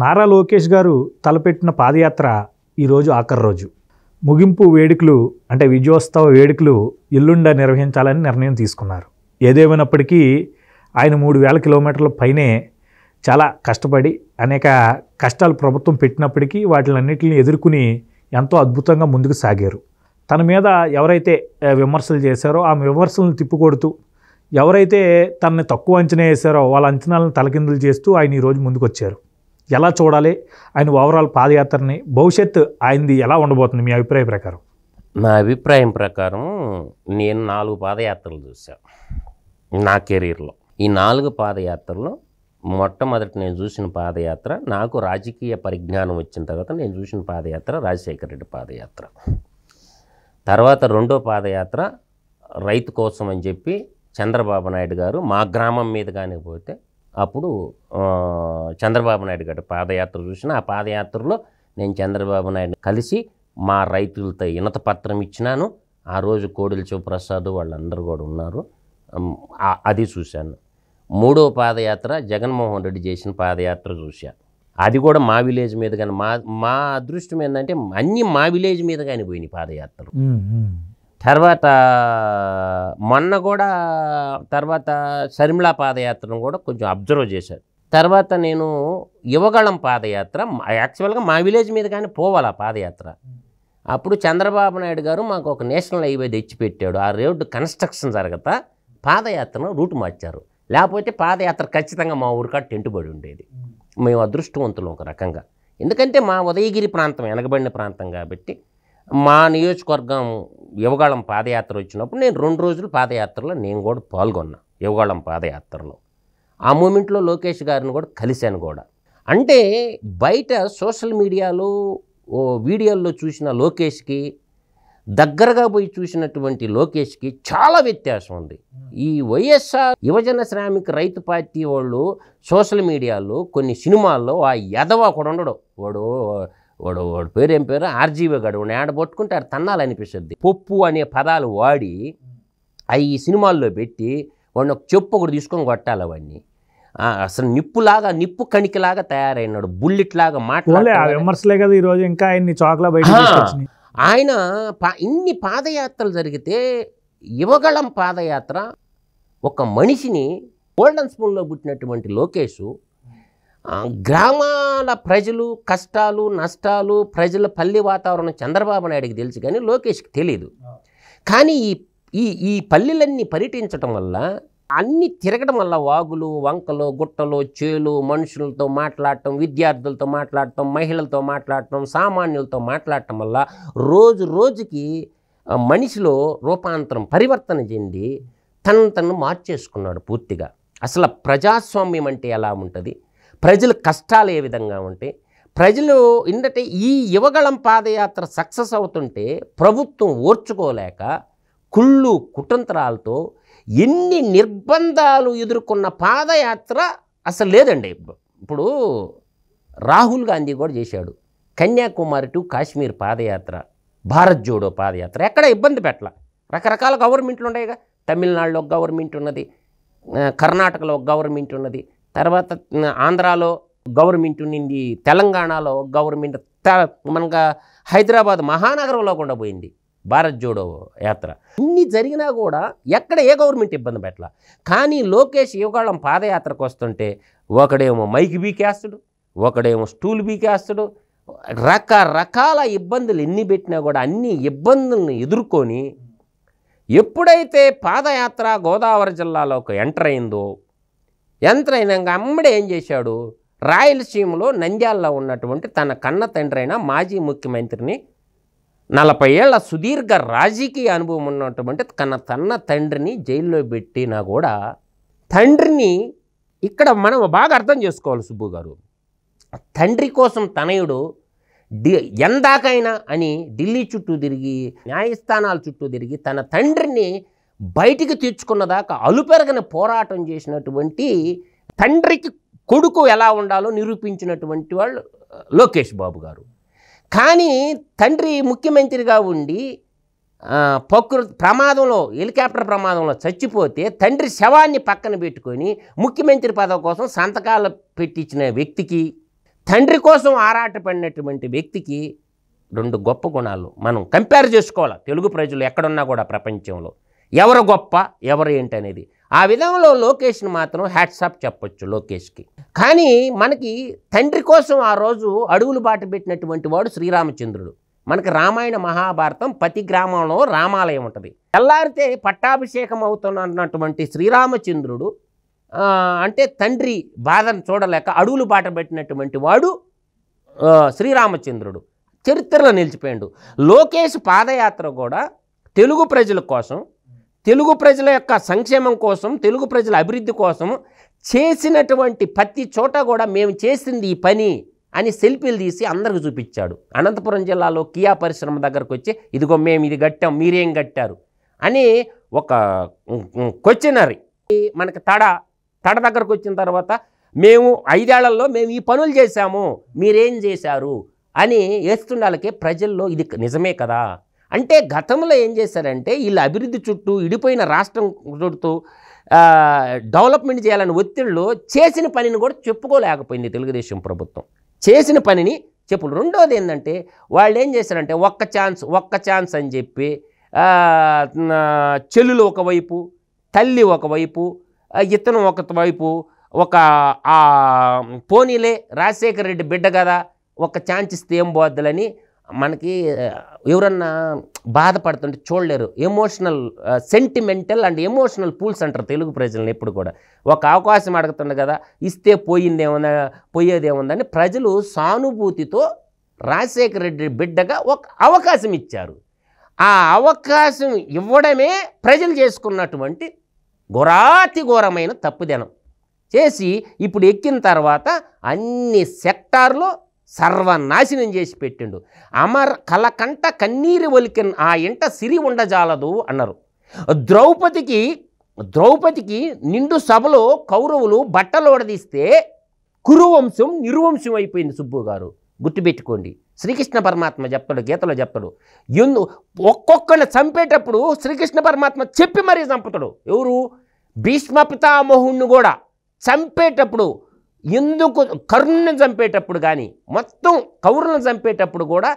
నారా లోకేష్ గారు తలపెట్టిన పాదయాత్ర ఈరోజు ఆఖరి రోజు ముగింపు వేడుకలు అంటే విజయోత్సవ వేడుకలు ఇల్లుండ నిర్వహించాలని నిర్ణయం తీసుకున్నారు ఏదేమైనప్పటికీ ఆయన మూడు వేల కిలోమీటర్ల పైనే చాలా కష్టపడి అనేక కష్టాలు ప్రభుత్వం పెట్టినప్పటికీ వాటిలన్నింటిని ఎదుర్కొని ఎంతో అద్భుతంగా ముందుకు సాగారు తన మీద ఎవరైతే విమర్శలు చేశారో ఆ విమర్శలను తిప్పుకొడుతూ ఎవరైతే తనని తక్కువ అంచనా వేశారో వాళ్ళ అంచనాలను తలకిందులు చేస్తూ ఆయన ఈరోజు ముందుకొచ్చారు ఎలా చూడాలి ఆయన ఓవరాల్ పాదయాత్రని భవిష్యత్తు ఆయనది ఎలా ఉండబోతుంది మీ అభిప్రాయం ప్రకారం నా అభిప్రాయం ప్రకారం నేను నాలుగు పాదయాత్రలు చూశాను నా కెరీర్లో ఈ నాలుగు పాదయాత్రలో మొట్టమొదటి నేను చూసిన పాదయాత్ర నాకు రాజకీయ పరిజ్ఞానం వచ్చిన తర్వాత నేను చూసిన పాదయాత్ర రాజశేఖర రెడ్డి పాదయాత్ర తర్వాత రెండో పాదయాత్ర రైతు కోసం అని చెప్పి చంద్రబాబు నాయుడు గారు మా గ్రామం మీద కానీ పోతే అప్పుడు చంద్రబాబు నాయుడు గారు పాదయాత్ర చూసిన ఆ పాదయాత్రలో నేను చంద్రబాబు నాయుడు కలిసి మా రైతులతో ఇనత పత్రం ఇచ్చినాను ఆ రోజు కోడిల శివప్రసాద్ వాళ్ళందరూ కూడా ఉన్నారు అది చూశాను మూడో పాదయాత్ర జగన్మోహన్ రెడ్డి చేసిన పాదయాత్ర చూశా అది కూడా మా విలేజ్ మీద కానీ మా మా అదృష్టం ఏంటంటే అన్నీ మా విలేజ్ మీద కానీ పోయినాయి పాదయాత్రలు తర్వాత మొన్న కూడా తర్వాత శర్మిళ పాదయాత్రను కూడా కొంచెం అబ్జర్వ్ చేశారు తర్వాత నేను యువగళం పాదయాత్ర యాక్చువల్గా మా విలేజ్ మీద కానీ పోవాలి ఆ పాదయాత్ర అప్పుడు చంద్రబాబు నాయుడు గారు మాకు ఒక నేషనల్ హైవే తెచ్చిపెట్టాడు ఆ రోడ్డు కన్స్ట్రక్షన్ జరగత పాదయాత్రను రూట్ మార్చారు లేకపోతే పాదయాత్ర ఖచ్చితంగా మా ఊరికాడ టెంటుబడి ఉండేది మేము అదృష్టవంతులు ఒక రకంగా ఎందుకంటే మా ఉదయగిరి ప్రాంతం వెనకబడిన ప్రాంతం కాబట్టి మా నియోజకవర్గం యువగాళం పాదయాత్ర వచ్చినప్పుడు నేను రెండు రోజులు పాదయాత్రలో నేను కూడా పాల్గొన్నా యువగాళం పాదయాత్రలో ఆ మూమెంట్లో లోకేష్ గారిని కూడా కలిశాను కూడా అంటే బయట సోషల్ మీడియాలో వీడియోల్లో చూసిన లోకేష్కి దగ్గరగా పోయి చూసినటువంటి లోకేష్కి చాలా వ్యత్యాసం ఉంది ఈ వైఎస్ఆర్ యువజన శ్రామిక రైతు పార్టీ వాళ్ళు సోషల్ మీడియాలో కొన్ని సినిమాల్లో ఆ యదవ కూడా ఉండడు వాడు వాడు వాడు పేరు ఏం పేరు ఆర్జీవే గడు వాడిని ఆడ పట్టుకుంటే ఆడ తన్నాలనిపిస్తుంది పప్పు అనే పదాలు వాడి అవి సినిమాల్లో పెట్టి వాడిని ఒక చెప్పు ఒకటి తీసుకొని కొట్టాలి అవన్నీ అసలు నిప్పులాగా నిప్పు కణికిలాగా తయారైనాడు బుల్లెట్ లాగా మాట్లాడాలి విమర్శలే కదా ఈరోజు ఇంకా ఆయన్ని చాక్లా బయట ఆయన పా ఇన్ని పాదయాత్రలు జరిగితే యువగళం పాదయాత్ర ఒక మనిషిని గోల్డెన్ స్పూన్లో పుట్టినటువంటి లోకేష్ గ్రామాల ప్రజలు కష్టాలు నష్టాలు ప్రజల పల్లె వాతావరణం చంద్రబాబు నాయుడికి తెలుసు కానీ లోకేష్కి తెలియదు కానీ ఈ ఈ ఈ పల్లెలన్నీ పర్యటించడం వల్ల అన్నీ తిరగడం వల్ల వాగులు వంకలు గుట్టలు చేలు మనుషులతో మాట్లాడటం విద్యార్థులతో మాట్లాడటం మహిళలతో మాట్లాడటం సామాన్యులతో మాట్లాడటం వల్ల రోజు రోజుకి మనిషిలో రూపాంతరం పరివర్తన చెంది తనను తను మార్చేసుకున్నాడు పూర్తిగా అసలు ప్రజాస్వామ్యం అంటే ఎలా ఉంటుంది ప్రజల కష్టాలు ఏ విధంగా ఉంటాయి ప్రజలు ఏంటంటే ఈ యువగళం పాదయాత్ర సక్సెస్ అవుతుంటే ప్రభుత్వం ఓర్చుకోలేక కుళ్ళు కుటంత్రాలతో ఎన్ని నిర్బంధాలు ఎదుర్కొన్న పాదయాత్ర అసలు లేదండి ఇప్పుడు రాహుల్ గాంధీ కూడా చేశాడు కన్యాకుమారి టు కాశ్మీర్ పాదయాత్ర భారత్ జోడో పాదయాత్ర ఎక్కడ ఇబ్బంది పెట్టాల రకరకాల గవర్నమెంట్లు ఉన్నాయిగా తమిళనాడులో ఒక గవర్నమెంట్ ఉన్నది కర్ణాటకలో ఒక గవర్నమెంట్ ఉన్నది తర్వాత ఆంధ్రాలో గవర్నమెంట్ నుండి తెలంగాణలో గవర్నమెంట్ మనగా హైదరాబాద్ మహానగరంలో కూడా పోయింది భారత్ జోడో యాత్ర ఇన్ని జరిగినా కూడా ఎక్కడ ఏ గవర్నమెంట్ ఇబ్బంది పెట్టాల కానీ లోకేష్ యువగాళం పాదయాత్రకు వస్తుంటే ఒకడేమో మైక్ బీకేస్తాడు ఒకడేమో స్టూల్ బీకేస్తాడు రకరకాల ఇబ్బందులు ఎన్ని పెట్టినా కూడా అన్ని ఇబ్బందులను ఎదుర్కొని ఎప్పుడైతే పాదయాత్ర గోదావరి జిల్లాలోకి ఎంటర్ అయిందో యంత్రహీనంగా అమ్మడు ఏం చేశాడు రాయలసీమలో నంద్యాలలో ఉన్నటువంటి తన కన్న తండ్రైన మాజీ ముఖ్యమంత్రిని నలభై ఏళ్ల సుదీర్ఘ రాజకీయ అనుభవం ఉన్నటువంటి తన తన్న తండ్రిని జైల్లో పెట్టినా కూడా తండ్రిని ఇక్కడ మనం బాగా అర్థం చేసుకోవాలి సుబ్బు గారు తండ్రి కోసం తనయుడు డి ఎందాకైనా అని ఢిల్లీ చుట్టూ తిరిగి న్యాయస్థానాల చుట్టూ తిరిగి తన తండ్రిని బయటికి దాకా అలుపెరగని పోరాటం చేసినటువంటి తండ్రికి కొడుకు ఎలా ఉండాలో నిరూపించినటువంటి వాళ్ళు లోకేష్ బాబు గారు కానీ తండ్రి ముఖ్యమంత్రిగా ఉండి ప్రకృతి ప్రమాదంలో హెలికాప్టర్ ప్రమాదంలో చచ్చిపోతే తండ్రి శవాన్ని పక్కన పెట్టుకొని ముఖ్యమంత్రి పదవి కోసం సంతకాలు పెట్టించిన వ్యక్తికి తండ్రి కోసం ఆరాటపడినటువంటి వ్యక్తికి రెండు గొప్ప గుణాలు మనం కంపేర్ చేసుకోవాలి తెలుగు ప్రజలు ఎక్కడున్నా కూడా ప్రపంచంలో ఎవరు గొప్ప ఎవరు ఏంటి అనేది ఆ విధంలో లోకేష్ని మాత్రం హ్యాట్సాప్ చెప్పొచ్చు లోకేష్కి కానీ మనకి తండ్రి కోసం ఆ రోజు అడుగులు బాట పెట్టినటువంటి వాడు శ్రీరామచంద్రుడు మనకి రామాయణ మహాభారతం ప్రతి గ్రామంలో రామాలయం ఉంటుంది తెల్లారితే పట్టాభిషేకం అవుతున్నటువంటి శ్రీరామచంద్రుడు అంటే తండ్రి బాధను చూడలేక అడుగులు బాట పెట్టినటువంటి వాడు శ్రీరామచంద్రుడు చరిత్రలో నిలిచిపోయాడు లోకేష్ పాదయాత్ర కూడా తెలుగు ప్రజల కోసం తెలుగు ప్రజల యొక్క సంక్షేమం కోసం తెలుగు ప్రజల అభివృద్ధి కోసం చేసినటువంటి ప్రతి చోట కూడా మేము చేసింది ఈ పని అని సెల్ఫీలు తీసి అందరికి చూపించాడు అనంతపురం జిల్లాలో కియా పరిశ్రమ దగ్గరకు వచ్చి ఇదిగో మేము ఇది కట్టాం మీరేం కట్టారు అని ఒక క్వశ్చనరీ మనకి తడ తడ దగ్గరకు వచ్చిన తర్వాత మేము ఐదేళ్లలో మేము ఈ పనులు చేశాము మీరేం చేశారు అని వేస్తుండాలకే ప్రజల్లో ఇది నిజమే కదా అంటే గతంలో ఏం చేశారంటే వీళ్ళు అభివృద్ధి చుట్టూ ఇడిపోయిన రాష్ట్రం చుట్టూ డెవలప్మెంట్ చేయాలని ఒత్తిళ్ళు చేసిన పనిని కూడా చెప్పుకోలేకపోయింది తెలుగుదేశం ప్రభుత్వం చేసిన పనిని చెప్పులు రెండోది ఏంటంటే వాళ్ళు ఏం చేశారంటే ఒక్క ఛాన్స్ ఒక్క ఛాన్స్ అని చెప్పి చెల్లులు ఒకవైపు తల్లి ఒకవైపు ఇతను ఒకవైపు ఒక పోనీలే రాజశేఖర రెడ్డి బిడ్డ కదా ఒక ఛాన్స్ ఇస్తే ఏం పోద్దులని మనకి ఎవరన్నా బాధపడుతుంటే చూడలేరు emotional sentimental and emotional fools అంటారు తెలుగు ప్రజలను ఎప్పుడు కూడా ఒక అవకాశం అడుగుతుండే కదా ఇస్తే పోయిందేముందా పోయేదేముందని ప్రజలు సానుభూతితో రాజశేఖర రెడ్డి బిడ్డగా ఒక అవకాశం ఇచ్చారు ఆ అవకాశం ఇవ్వడమే ప్రజలు చేసుకున్నటువంటి ఘోరాతి ఘోరమైన తప్పుదనం చేసి ఇప్పుడు ఎక్కిన తర్వాత అన్ని సెక్టార్లో సర్వనాశనం చేసి పెట్టిండు అమర్ కలకంట కన్నీరు వలికిన ఆ ఇంట సిరి ఉండజాలదు అన్నారు ద్రౌపదికి ద్రౌపదికి నిండు సభలో కౌరవులు బట్టలు బట్టలోడదీస్తే కురువంశం నిర్వంశం అయిపోయింది సుబ్బు గారు గుర్తుపెట్టుకోండి శ్రీకృష్ణ పరమాత్మ చెప్తాడు గీతలో చెప్తాడు ఎందు ఒక్కొక్కరిని చంపేటప్పుడు శ్రీకృష్ణ పరమాత్మ చెప్పి మరీ చంపుతాడు ఎవరు భీష్మ పితామోహుణ్ణి కూడా చంపేటప్పుడు ఎందుకు కర్ణుని చంపేటప్పుడు కానీ మొత్తం కౌరులను చంపేటప్పుడు కూడా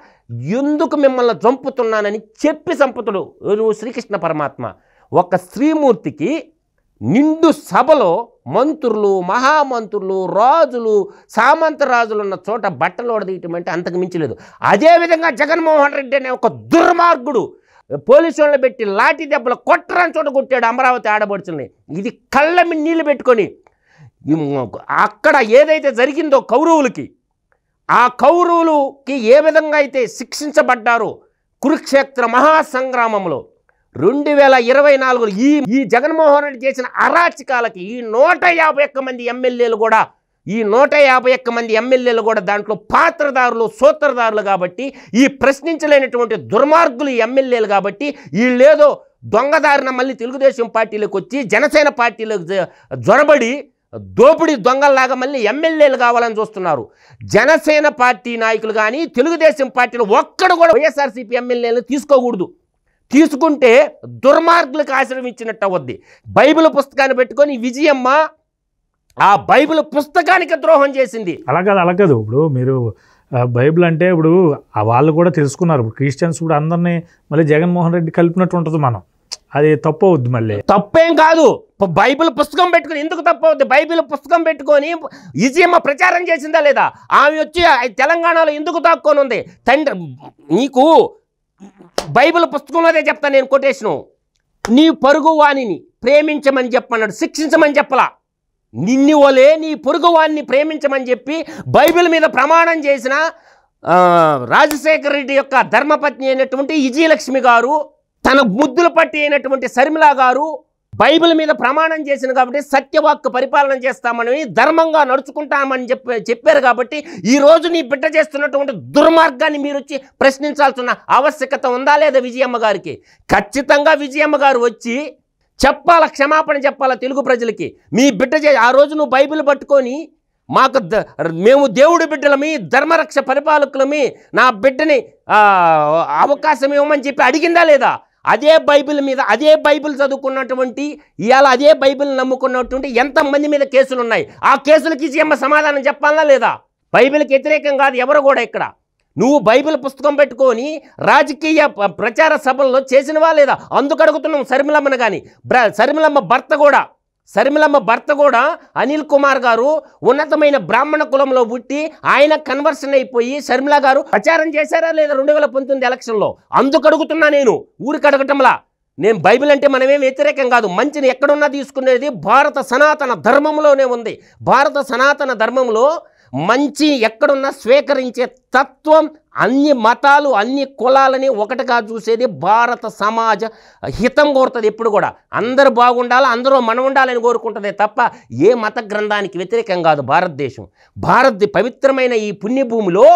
ఎందుకు మిమ్మల్ని చంపుతున్నానని చెప్పి చంపుతుడు నువ్వు శ్రీకృష్ణ పరమాత్మ ఒక శ్రీమూర్తికి నిండు సభలో మంత్రులు మహామంత్రులు రాజులు రాజులు ఉన్న చోట బట్టలు ఓడదీయటం అంటే అంతకు మించలేదు అదేవిధంగా జగన్మోహన్ రెడ్డి అనే ఒక దుర్మార్గుడు పోలీసు వాళ్ళని పెట్టి లాఠీ దెబ్బలు కొట్టరని చోట కొట్టాడు అమరావతి ఆడబడుచుల్ని ఇది కళ్ళమి నీళ్ళు పెట్టుకొని అక్కడ ఏదైతే జరిగిందో కౌరవులకి ఆ కౌరవులకి ఏ విధంగా అయితే శిక్షించబడ్డారో కురుక్షేత్ర మహాసంగ్రామంలో రెండు వేల ఇరవై నాలుగులో ఈ ఈ జగన్మోహన్ రెడ్డి చేసిన అరాచకాలకి ఈ నూట యాభై ఒక్క మంది ఎమ్మెల్యేలు కూడా ఈ నూట యాభై ఒక్క మంది ఎమ్మెల్యేలు కూడా దాంట్లో పాత్రదారులు సూత్రదారులు కాబట్టి ఈ ప్రశ్నించలేనటువంటి దుర్మార్గులు ఎమ్మెల్యేలు కాబట్టి వీళ్ళేదో దొంగదారిన మళ్ళీ తెలుగుదేశం పార్టీలోకి వచ్చి జనసేన పార్టీలోకి జ్వరబడి దోపిడీ దొంగల్లాగా మళ్ళీ ఎమ్మెల్యేలు కావాలని చూస్తున్నారు జనసేన పార్టీ నాయకులు కానీ తెలుగుదేశం పార్టీలో ఒక్కడు కూడా వైఎస్ఆర్సీపీ ఎమ్మెల్యేలు తీసుకోకూడదు తీసుకుంటే దుర్మార్గులకు ఆశ్రమించినట్టు అవద్ది బైబిల్ పుస్తకాన్ని పెట్టుకొని విజయమ్మ ఆ బైబిల్ పుస్తకానికి ద్రోహం చేసింది అలా కాదు అలా ఇప్పుడు మీరు బైబిల్ అంటే ఇప్పుడు వాళ్ళు కూడా తెలుసుకున్నారు ఇప్పుడు క్రిస్టియన్స్ కూడా అందరినీ మళ్ళీ జగన్మోహన్ రెడ్డి కలిపినట్టు ఉంటుంది మనం అది తప్పు అవుద్ది మళ్ళీ తప్పేం కాదు బైబిల్ పుస్తకం పెట్టుకుని ఎందుకు తప్పవుద్ది బైబిల్ పుస్తకం పెట్టుకొని ఈజీమ్మ ప్రచారం చేసిందా లేదా ఆమె వచ్చి తెలంగాణలో ఎందుకు తాక్కొని ఉంది తండ్రి నీకు బైబిల్ అదే చెప్తాను నేను కొటేషను నీ పరుగు వాణిని ప్రేమించమని చెప్పన్నాడు శిక్షించమని చెప్పలా నిన్ని వలే నీ పొరుగువాన్ని ప్రేమించమని చెప్పి బైబిల్ మీద ప్రమాణం చేసిన రాజశేఖర రెడ్డి యొక్క ధర్మపత్ని అయినటువంటి విజయలక్ష్మి గారు తన ముద్దులు పట్టి అయినటువంటి శర్మిలా గారు బైబిల్ మీద ప్రమాణం చేసిన కాబట్టి సత్యవాక్కు పరిపాలన చేస్తామని ధర్మంగా నడుచుకుంటామని చెప్పి చెప్పారు కాబట్టి ఈరోజు నీ బిడ్డ చేస్తున్నటువంటి దుర్మార్గాన్ని మీరు వచ్చి ప్రశ్నించాల్సిన ఆవశ్యకత ఉందా లేదా విజయమ్మ గారికి ఖచ్చితంగా విజయమ్మ గారు వచ్చి చెప్పాలా క్షమాపణ చెప్పాలా తెలుగు ప్రజలకి మీ బిడ్డ చే ఆ రోజు నువ్వు బైబిల్ పట్టుకొని మాకు మేము దేవుడి బిడ్డలమి ధర్మరక్ష పరిపాలకులమి నా బిడ్డని అవకాశం ఇవ్వమని చెప్పి అడిగిందా లేదా అదే బైబిల్ మీద అదే బైబిల్ చదువుకున్నటువంటి ఇవాళ అదే బైబిల్ నమ్ముకున్నటువంటి ఎంతమంది మీద కేసులు ఉన్నాయి ఆ కేసులకి సీఎం సమాధానం చెప్పాలా లేదా బైబిల్కి వ్యతిరేకం కాదు ఎవరు కూడా ఇక్కడ నువ్వు బైబిల్ పుస్తకం పెట్టుకొని రాజకీయ ప్రచార సభల్లో చేసినవా లేదా అందుకు అడుగుతున్నాం శర్మిలమ్మను కానీ శర్మిలమ్మ భర్త కూడా శర్మిలమ్మ భర్త కూడా అనిల్ కుమార్ గారు ఉన్నతమైన బ్రాహ్మణ కులంలో పుట్టి ఆయన కన్వర్షన్ అయిపోయి శర్మిల గారు ప్రచారం చేశారా లేదా రెండు వేల పంతొమ్మిది ఎలక్షన్లో అందుకు అడుగుతున్నా నేను ఊరికి అడగటంలా నేను బైబిల్ అంటే మనమేం వ్యతిరేకం కాదు మంచిని ఎక్కడున్నా తీసుకునేది భారత సనాతన ధర్మంలోనే ఉంది భారత సనాతన ధర్మంలో మంచి ఎక్కడున్నా స్వీకరించే తత్వం అన్ని మతాలు అన్ని కులాలని ఒకటిగా చూసేది భారత సమాజ హితం కోరుతుంది ఎప్పుడు కూడా అందరు బాగుండాలి అందరూ మనం ఉండాలని కోరుకుంటుంది తప్ప ఏ మత గ్రంథానికి వ్యతిరేకం కాదు భారతదేశం భారత్ పవిత్రమైన ఈ పుణ్యభూమిలో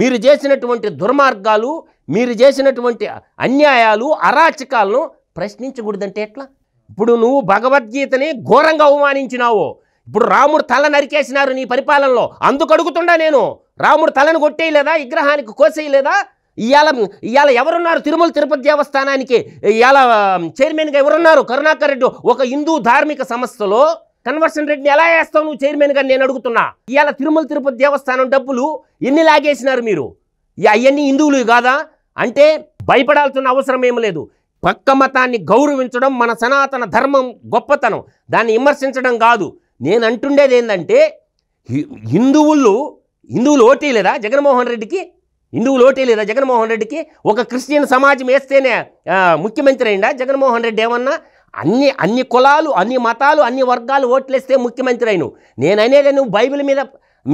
మీరు చేసినటువంటి దుర్మార్గాలు మీరు చేసినటువంటి అన్యాయాలు అరాచకాలను ప్రశ్నించకూడదంటే ఎట్లా ఇప్పుడు నువ్వు భగవద్గీతని ఘోరంగా అవమానించినావో ఇప్పుడు రాముడు తల నరికేసినారు నీ పరిపాలనలో అందుకు అడుగుతుండా నేను రాముడు తలను కొట్టేయలేదా విగ్రహానికి కోసేయలేదా ఇవాళ ఇవాళ ఎవరున్నారు తిరుమల తిరుపతి దేవస్థానానికి ఇవాళ చైర్మన్గా ఎవరున్నారు కరుణాకర్ రెడ్డి ఒక హిందూ ధార్మిక సంస్థలో కన్వర్షన్ రెడ్డిని ఎలా వేస్తావు నువ్వు చైర్మన్గా నేను అడుగుతున్నా ఇవాళ తిరుమల తిరుపతి దేవస్థానం డబ్బులు ఎన్ని లాగేసినారు మీరు అవన్నీ హిందువులు కాదా అంటే భయపడాల్సిన అవసరం ఏం లేదు పక్క మతాన్ని గౌరవించడం మన సనాతన ధర్మం గొప్పతనం దాన్ని విమర్శించడం కాదు నేను అంటుండేది ఏంటంటే హిందువులు హిందువులు లేదా జగన్మోహన్ రెడ్డికి హిందువులు లేదా జగన్మోహన్ రెడ్డికి ఒక క్రిస్టియన్ సమాజం వేస్తేనే ముఖ్యమంత్రి అయిందా జగన్మోహన్ రెడ్డి ఏమన్నా అన్ని అన్ని కులాలు అన్ని మతాలు అన్ని వర్గాలు ఓట్లేస్తే ముఖ్యమంత్రి అయిను నేననేది నువ్వు బైబిల్ మీద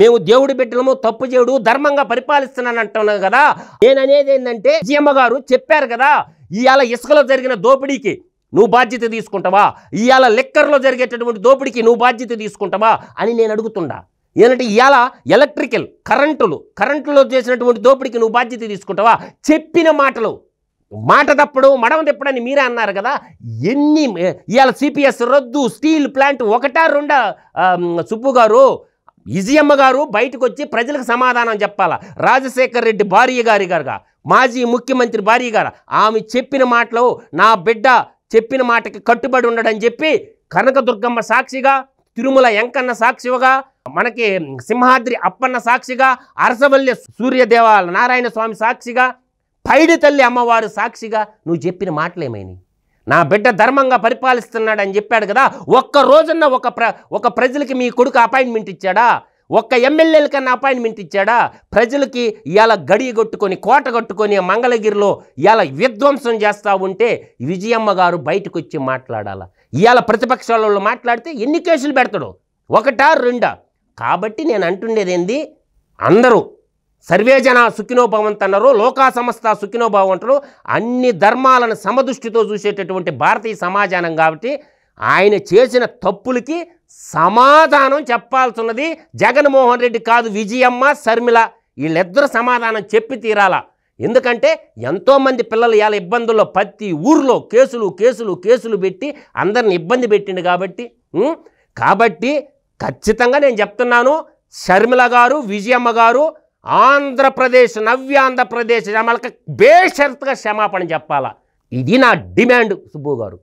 మేము దేవుడు పెట్టడము తప్పు చేయడు ధర్మంగా పరిపాలిస్తున్నాను అంటున్నాను కదా నేననేది ఏంటంటే జీఎమ్మ గారు చెప్పారు కదా ఇవాళ ఇసుకలో జరిగిన దోపిడీకి నువ్వు బాధ్యత తీసుకుంటావా ఇవాళ లెక్కర్లో జరిగేటటువంటి దోపిడీకి నువ్వు బాధ్యత తీసుకుంటావా అని నేను అడుగుతుండా ఏంటంటే ఇవాళ ఎలక్ట్రికల్ కరెంటులు కరెంటులో చేసినటువంటి దోపిడీకి నువ్వు బాధ్యత తీసుకుంటావా చెప్పిన మాటలు మాట తప్పుడు మడమ తెప్పడని మీరే అన్నారు కదా ఎన్ని ఇవాళ సిపిఎస్ రద్దు స్టీల్ ప్లాంట్ ఒకటా రెండా సుబ్బు గారు ఇజియమ్మ గారు బయటకు వచ్చి ప్రజలకు సమాధానం చెప్పాలా రాజశేఖర్ రెడ్డి భార్య గారి గారుగా మాజీ ముఖ్యమంత్రి భార్య గారు ఆమె చెప్పిన మాటలు నా బిడ్డ చెప్పిన మాటకి కట్టుబడి ఉండడని చెప్పి కనకదుర్గమ్మ సాక్షిగా తిరుమల ఎంకన్న సాక్షిగా మనకి సింహాద్రి అప్పన్న సాక్షిగా అరసవల్లి సూర్యదేవ నారాయణ స్వామి సాక్షిగా పైడి తల్లి అమ్మవారు సాక్షిగా నువ్వు చెప్పిన మాటలేమైనాయి నా బిడ్డ ధర్మంగా పరిపాలిస్తున్నాడని చెప్పాడు కదా ఒక్క రోజున్న ఒక ప్ర ఒక ప్రజలకి మీ కొడుకు అపాయింట్మెంట్ ఇచ్చాడా ఒక్క ఎమ్మెల్యేల కన్నా అపాయింట్మెంట్ ఇచ్చాడా ప్రజలకి ఇలా కొట్టుకొని కోట కట్టుకొని మంగళగిరిలో ఇలా విధ్వంసం చేస్తూ ఉంటే విజయమ్మ గారు బయటకు వచ్చి మాట్లాడాలా ఇవాళ ప్రతిపక్షాలలో మాట్లాడితే ఎన్ని కేసులు పెడతాడు ఒకటా రెండా కాబట్టి నేను అంటుండేది ఏంది అందరూ సర్వేజన సుఖినోభవంత్ అన్నారు లోకా సంస్థ సుఖినోభావం అంటారు అన్ని ధర్మాలను సమదృష్టితో చూసేటటువంటి భారతీయ సమాజానం కాబట్టి ఆయన చేసిన తప్పులకి సమాధానం చెప్పాల్సినది జగన్మోహన్ రెడ్డి కాదు విజయమ్మ శర్మిల వీళ్ళిద్దరూ సమాధానం చెప్పి తీరాల ఎందుకంటే ఎంతోమంది పిల్లలు ఇలా ఇబ్బందుల్లో ప్రతి ఊర్లో కేసులు కేసులు కేసులు పెట్టి అందరిని ఇబ్బంది పెట్టిండు కాబట్టి కాబట్టి ఖచ్చితంగా నేను చెప్తున్నాను షర్మిల గారు విజయమ్మ గారు ఆంధ్రప్రదేశ్ నవ్యాంధ్రప్రదేశ్ జమలకి బేషరత్గా క్షమాపణ చెప్పాలా ఇది నా డిమాండ్ సుబ్బు గారు